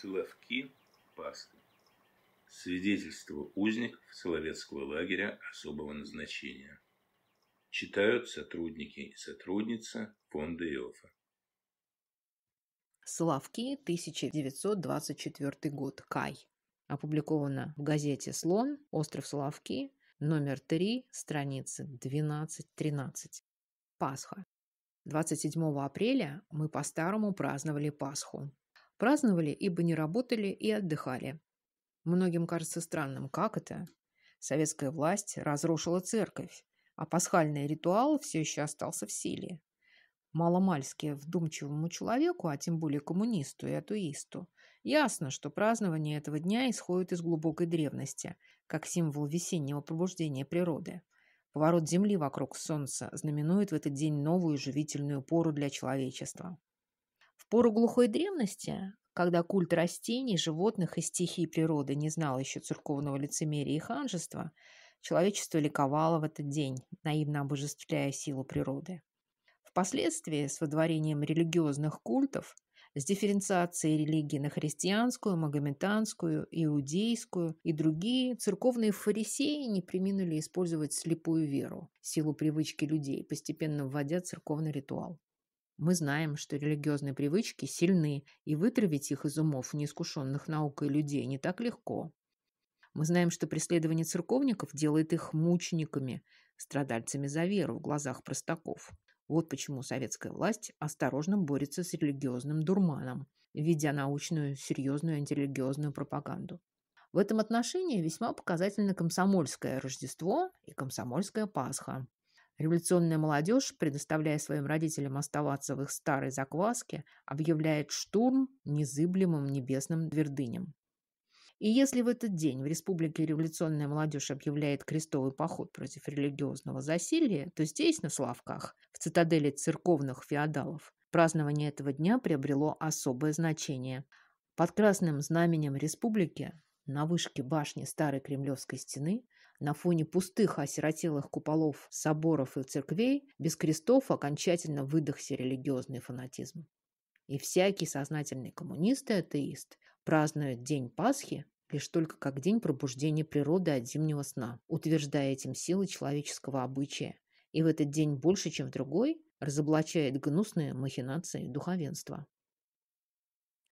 Соловки Пасты. Свидетельство узников Соловецкого лагеря особого назначения. Читают сотрудники и сотрудница фонда ИОФа. Соловки, 1924 год. Кай. Опубликовано в газете «Слон», «Остров Соловки», номер 3, страницы 12-13. Пасха. 27 апреля мы по-старому праздновали Пасху. Праздновали, ибо не работали и отдыхали. Многим кажется странным, как это? Советская власть разрушила церковь, а пасхальный ритуал все еще остался в силе. Маломальски вдумчивому человеку, а тем более коммунисту и атеисту, ясно, что празднование этого дня исходит из глубокой древности, как символ весеннего пробуждения природы. Поворот Земли вокруг Солнца знаменует в этот день новую живительную пору для человечества пору глухой древности, когда культ растений, животных и стихий природы не знал еще церковного лицемерия и ханжества, человечество ликовало в этот день, наивно обожествляя силу природы. Впоследствии с водворением религиозных культов, с дифференциацией религии на христианскую, магометанскую, иудейскую и другие, церковные фарисеи не приминули использовать слепую веру, силу привычки людей, постепенно вводя церковный ритуал. Мы знаем, что религиозные привычки сильны, и вытравить их из умов неискушенных наукой людей не так легко. Мы знаем, что преследование церковников делает их мучениками, страдальцами за веру в глазах простаков. Вот почему советская власть осторожно борется с религиозным дурманом, ведя научную серьезную антирелигиозную пропаганду. В этом отношении весьма показательно комсомольское Рождество и комсомольская Пасха, Революционная молодежь, предоставляя своим родителям оставаться в их старой закваске, объявляет штурм незыблемым небесным твердыням. И если в этот день в республике революционная молодежь объявляет крестовый поход против религиозного засилия, то здесь, на Славках, в цитадели церковных феодалов, празднование этого дня приобрело особое значение. Под красным знаменем республики на вышке башни старой Кремлевской стены, на фоне пустых осиротелых куполов соборов и церквей, без крестов окончательно выдохся религиозный фанатизм. И всякий сознательный коммунист и атеист празднует День Пасхи лишь только как день пробуждения природы от зимнего сна, утверждая этим силы человеческого обычая. И в этот день больше, чем в другой, разоблачает гнусные махинации духовенства.